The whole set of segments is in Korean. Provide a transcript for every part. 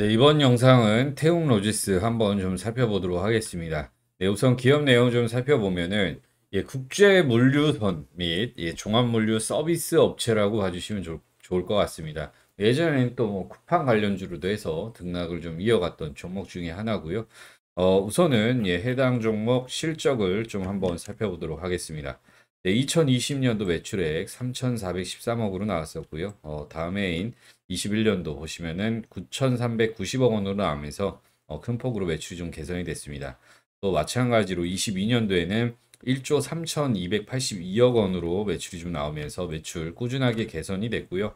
네, 이번 영상은 태웅 로지스 한번 좀 살펴보도록 하겠습니다. 네, 우선 기업 내용 좀 살펴보면은 예, 국제 물류선 및 예, 종합 물류 서비스 업체라고 봐주시면 좋, 좋을 것 같습니다. 예전에는 또뭐 쿠팡 관련주로도 해서 등락을 좀 이어갔던 종목 중에 하나고요. 어, 우선은 예, 해당 종목 실적을 좀 한번 살펴보도록 하겠습니다. 네, 2020년도 매출액 3,413억으로 나왔었고요. 어, 다음해인 21년도 보시면은 9,390억 원으로 나오면서 어, 큰 폭으로 매출이 좀 개선이 됐습니다. 또 마찬가지로 22년도에는 1조 3,282억 원으로 매출이 좀 나오면서 매출 꾸준하게 개선이 됐고요.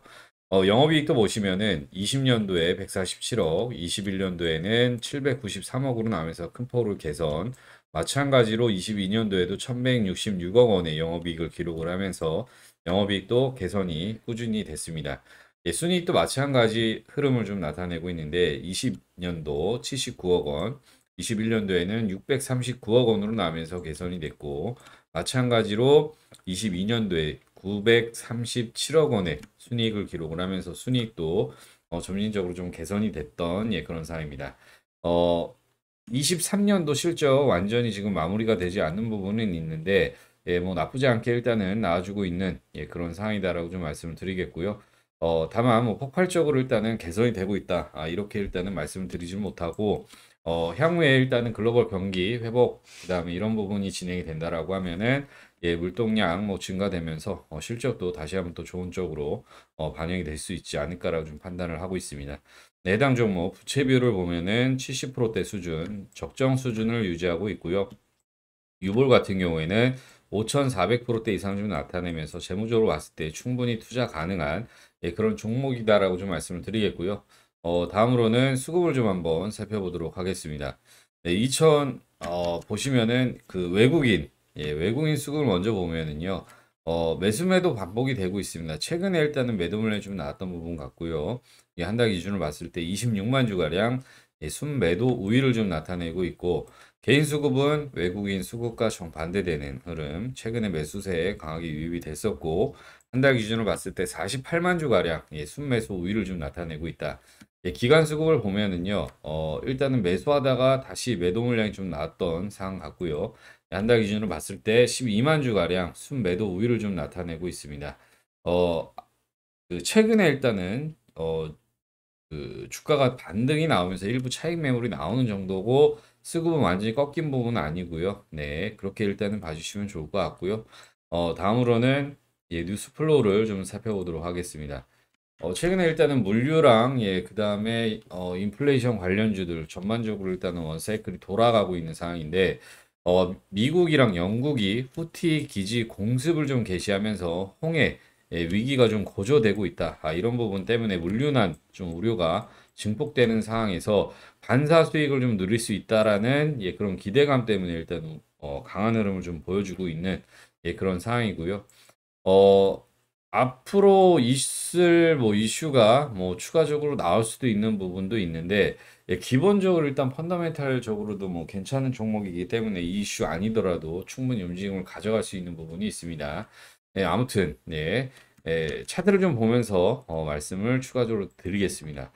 어, 영업이익도 보시면은 20년도에 147억, 21년도에는 793억으로 나면서큰폭을 개선. 마찬가지로 22년도에도 1166억 원의 영업이익을 기록을 하면서 영업이익도 개선이 꾸준히 됐습니다. 예, 순이익도 마찬가지 흐름을 좀 나타내고 있는데 20년도 79억 원, 21년도에는 639억 원으로 나면서 개선이 됐고 마찬가지로 22년도에 937억 원의 순이익을 기록을 하면서 순이익도 어, 점진적으로 좀 개선이 됐던 예, 그런 사항입니다 어, 23년도 실적 완전히 지금 마무리가 되지 않는 부분은 있는데 예, 뭐 나쁘지 않게 일단은 나아지고 있는 예, 그런 상황이다라고 좀 말씀을 드리겠고요. 어, 다만 뭐 폭발적으로 일단은 개선이 되고 있다. 아, 이렇게 일단은 말씀을 드리지 못하고 어, 향후에 일단은 글로벌 경기 회복 그다음에 이런 부분이 진행이 된다라고 하면은 예, 물동량 뭐 증가되면서 어, 실적도 다시 한번 또 좋은 쪽으로 어, 반영이 될 수 있지 않을까라고 좀 판단을 하고 있습니다. 내당 종목 뭐 부채 비율을 보면은 70%대 수준 적정 수준을 유지하고 있고요. 유볼 같은 경우에는 5,400%대 이상 좀 나타내면서 재무적으로 봤을 때 충분히 투자 가능한 예, 그런 종목이다라고 좀 말씀을 드리겠고요. 어, 다음으로는 수급을 좀 한번 살펴보도록 하겠습니다. 네, 2000 어, 보시면은 그 외국인 예, 외국인 수급을 먼저 보면은요. 어, 매수매도 반복이 되고 있습니다. 최근에 일단은 매도물량이 좀 나왔던 부분 같고요. 이한달 기준으로 봤을 때 26만 주가량 예, 순매도 우위를 좀 나타내고 있고 개인 수급은 외국인 수급과 정반대되는 흐름, 최근에 매수세에 강하게 유입이 됐었고 한 달 기준으로 봤을 때 48만 주가량 예, 순매수 우위를 좀 나타내고 있다. 예, 기간 수급을 보면은요, 어, 일단은 매수하다가 다시 매도 물량이 좀 나왔던 상황 같고요. 예, 한달 기준으로 봤을 때 12만 주가량 순매도 우위를 좀 나타내고 있습니다. 어, 그 최근에 일단은 어, 그 주가가 반등이 나오면서 일부 차익 매물이 나오는 정도고 수급은 완전히 꺾인 부분은 아니고요. 네, 그렇게 일단은 봐주시면 좋을 것 같고요. 어, 다음으로는 예, 뉴스 플로우를 좀 살펴보도록 하겠습니다. 어, 최근에 일단은 물류랑 예, 그 다음에 어, 인플레이션 관련주들 전반적으로 일단은 원세클이 돌아가고 있는 상황인데 어, 미국이랑 영국이 후티 기지 공습을 좀 개시하면서 홍해 예, 위기가 좀 고조되고 있다. 아, 이런 부분 때문에 물류난 좀 우려가 증폭되는 상황에서 반사 수익을 좀 누릴 수 있다라는 예, 그런 기대감 때문에 일단 어, 강한 흐름을 좀 보여주고 있는 예, 그런 상황이고요. 어, 앞으로 있을 뭐 이슈가 뭐 추가적으로 나올 수도 있는 부분도 있는데 예, 기본적으로 일단 펀더멘탈적으로도 뭐 괜찮은 종목이기 때문에 이 이슈 아니더라도 충분히 움직임을 가져갈 수 있는 부분이 있습니다. 예, 아무튼 예, 예, 차들을 좀 보면서 어, 말씀을 추가적으로 드리겠습니다.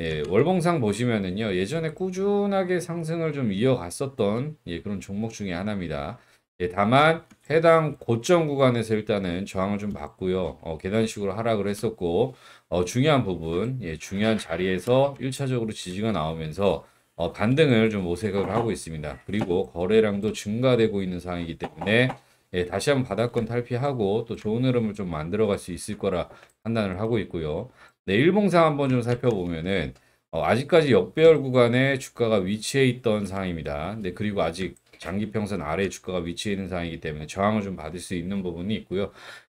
예, 월봉상 보시면은요, 예전에 꾸준하게 상승을 좀 이어갔었던 예, 그런 종목 중에 하나입니다. 예, 다만 해당 고점 구간에서 일단은 저항을 좀 받고요. 어, 계단식으로 하락을 했었고 어, 중요한 부분, 예, 중요한 자리에서 1차적으로 지지가 나오면서 어, 반등을 좀 모색을 하고 있습니다. 그리고 거래량도 증가되고 있는 상황이기 때문에 예, 다시 한번 바닥권 탈피하고 또 좋은 흐름을 좀 만들어갈 수 있을 거라 판단을 하고 있고요. 네, 일봉상 한번 좀 살펴보면은 어, 아직까지 역배열 구간에 주가가 위치해 있던 상황입니다. 근 그리고 아직 장기평선 아래 주가가 위치해 있는 상황이기 때문에 저항을 좀 받을 수 있는 부분이 있고요.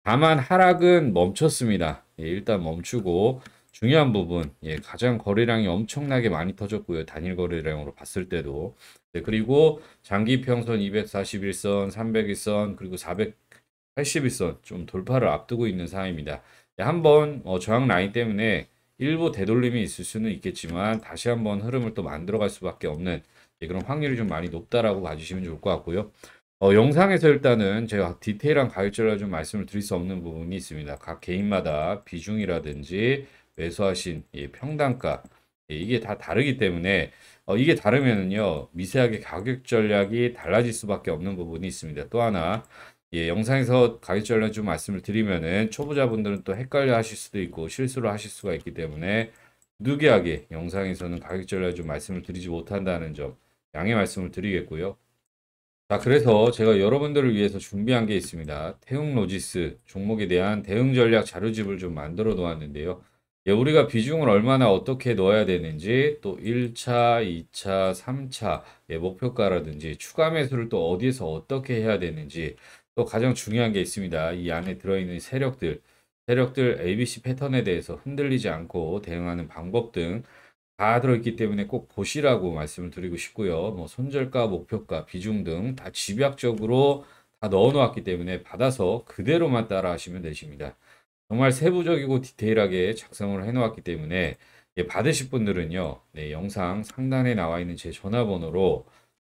다만 하락은 멈췄습니다. 예, 일단 멈추고 중요한 부분, 예, 가장 거래량이 엄청나게 많이 터졌고요. 단일 거래량으로 봤을 때도. 네, 그리고 장기 평선 241선, 3 0 0선 그리고 4 8 1선좀 돌파를 앞두고 있는 상황입니다. 예, 한번 어, 저항 라인 때문에 일부 되돌림이 있을 수는 있겠지만 다시 한번 흐름을 또 만들어갈 수밖에 없는 예, 그런 확률이 좀 많이 높다라고 봐주시면 좋을 것 같고요. 어, 영상에서 일단은 제가 디테일한 가격제을좀 말씀을 드릴 수 없는 부분이 있습니다. 각 개인마다 비중이라든지 매수하신 예, 평단가 예, 이게 다 다르기 때문에 어, 이게 다르면은요 미세하게 가격 전략이 달라질 수밖에 없는 부분이 있습니다. 또 하나 예, 영상에서 강의 전략 좀 말씀을 드리면은 초보자분들은 또 헷갈려 하실 수도 있고 실수를 하실 수가 있기 때문에 누기하게 영상에서는 가격 전략 좀 말씀을 드리지 못한다는 점 양해 말씀을 드리겠고요. 자, 그래서 제가 여러분들을 위해서 준비한 게 있습니다. 태웅 로지스 종목에 대한 대응 전략 자료집을 좀 만들어 놓았는데요. 예, 우리가 비중을 얼마나 어떻게 넣어야 되는지 또 1차, 2차, 3차 예, 목표가라든지 추가 매수를 또 어디에서 어떻게 해야 되는지 또 가장 중요한 게 있습니다. 이 안에 들어있는 세력들, 세력들 ABC 패턴에 대해서 흔들리지 않고 대응하는 방법 등 다 들어있기 때문에 꼭 보시라고 말씀을 드리고 싶고요. 뭐 손절가, 목표가, 비중 등 다 집약적으로 다 넣어놓았기 때문에 받아서 그대로만 따라하시면 되십니다. 정말 세부적이고 디테일하게 작성을 해놓았기 때문에 받으실 분들은요, 네, 영상 상단에 나와 있는 제 전화번호로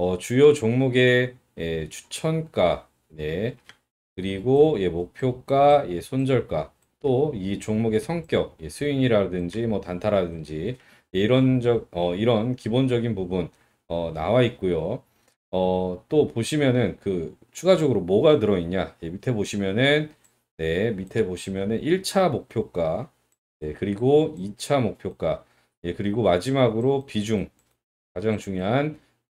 어, 주요 종목의 예, 추천가, 예, 그리고 예, 목표가, 예, 손절가, 또 이 종목의 성격, 예, 스윙이라든지 뭐 단타라든지 예, 이런 적, 어, 이런 기본적인 부분 어, 나와 있고요. 어, 또 보시면은 그 추가적으로 뭐가 들어있냐? 예, 밑에 보시면은 네, 밑에 보시면은 1차 목표가, 예, 그리고 2차 목표가, 예, 그리고 마지막으로 비중 가장 중요한